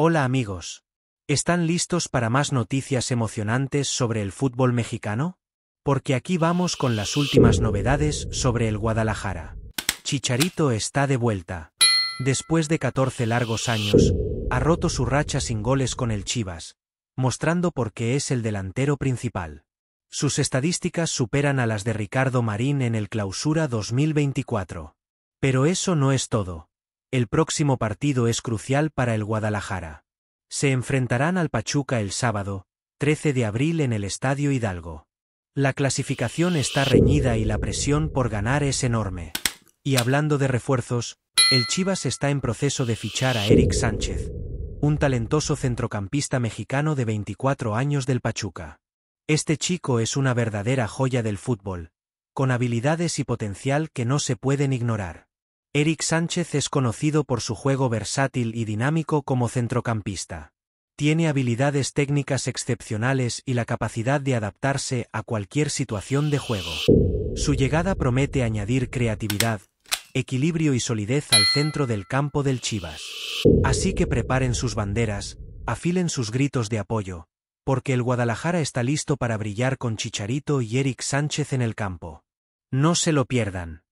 Hola amigos. ¿Están listos para más noticias emocionantes sobre el fútbol mexicano? Porque aquí vamos con las últimas novedades sobre el Guadalajara. Chicharito está de vuelta. Después de 14 largos años, ha roto su racha sin goles con el Chivas, mostrando por qué es el delantero principal. Sus estadísticas superan a las de Ricardo Marín en el Clausura 2024. Pero eso no es todo. El próximo partido es crucial para el Guadalajara. Se enfrentarán al Pachuca el sábado, 13 de abril en el Estadio Hidalgo. La clasificación está reñida y la presión por ganar es enorme. Y hablando de refuerzos, el Chivas está en proceso de fichar a Eric Sánchez, un talentoso centrocampista mexicano de 24 años del Pachuca. Este chico es una verdadera joya del fútbol, con habilidades y potencial que no se pueden ignorar. Eric Sánchez es conocido por su juego versátil y dinámico como centrocampista. Tiene habilidades técnicas excepcionales y la capacidad de adaptarse a cualquier situación de juego. Su llegada promete añadir creatividad, equilibrio y solidez al centro del campo del Chivas. Así que preparen sus banderas, afilen sus gritos de apoyo, porque el Guadalajara está listo para brillar con Chicharito y Eric Sánchez en el campo. No se lo pierdan.